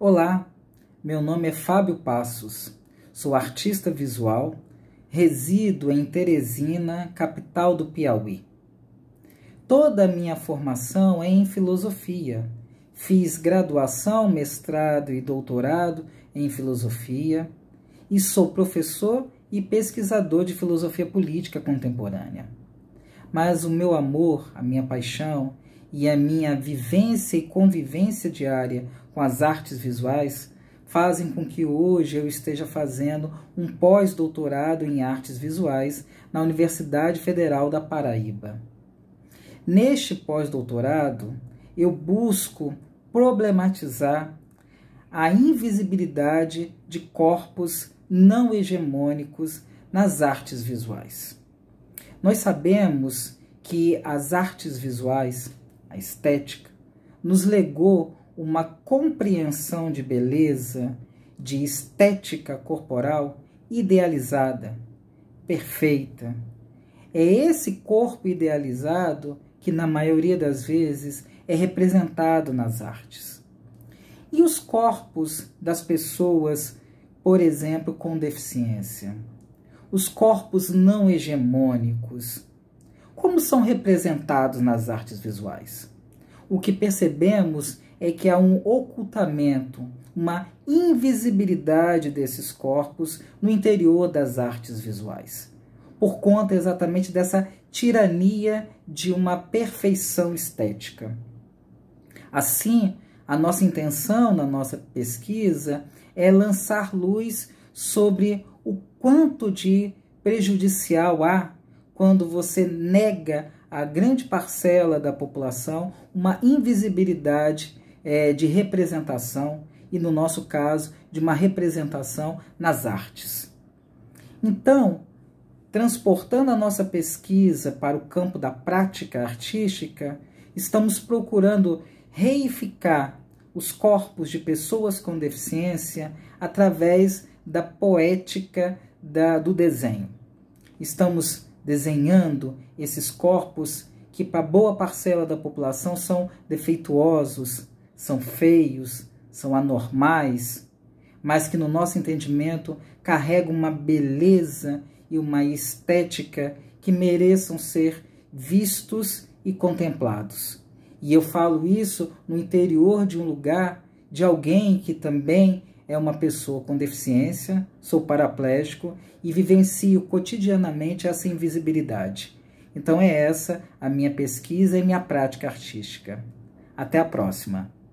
Olá, meu nome é Fábio Passos, sou artista visual, resido em Teresina, capital do Piauí. Toda a minha formação é em filosofia. Fiz graduação, mestrado e doutorado em filosofia e sou professor e pesquisador de filosofia política contemporânea. Mas o meu amor, a minha paixão, e a minha vivência e convivência diária com as artes visuais fazem com que hoje eu esteja fazendo um pós-doutorado em artes visuais na Universidade Federal da Paraíba. Neste pós-doutorado, eu busco problematizar a invisibilidade de corpos não hegemônicos nas artes visuais. Nós sabemos que as artes visuais a estética, nos legou uma compreensão de beleza, de estética corporal idealizada, perfeita. É esse corpo idealizado que, na maioria das vezes, é representado nas artes. E os corpos das pessoas, por exemplo, com deficiência? Os corpos não hegemônicos, como são representados nas artes visuais? O que percebemos é que há um ocultamento, uma invisibilidade desses corpos no interior das artes visuais, por conta exatamente dessa tirania de uma perfeição estética. Assim, a nossa intenção na nossa pesquisa é lançar luz sobre o quanto de prejudicial há quando você nega a grande parcela da população uma invisibilidade é, de representação e, no nosso caso, de uma representação nas artes. Então, transportando a nossa pesquisa para o campo da prática artística, estamos procurando reificar os corpos de pessoas com deficiência através da poética da, do desenho. Estamos desenhando esses corpos que, para boa parcela da população, são defeituosos, são feios, são anormais, mas que, no nosso entendimento, carregam uma beleza e uma estética que mereçam ser vistos e contemplados. E eu falo isso no interior de um lugar de alguém que também é uma pessoa com deficiência, sou paraplégico e vivencio cotidianamente essa invisibilidade. Então é essa a minha pesquisa e minha prática artística. Até a próxima!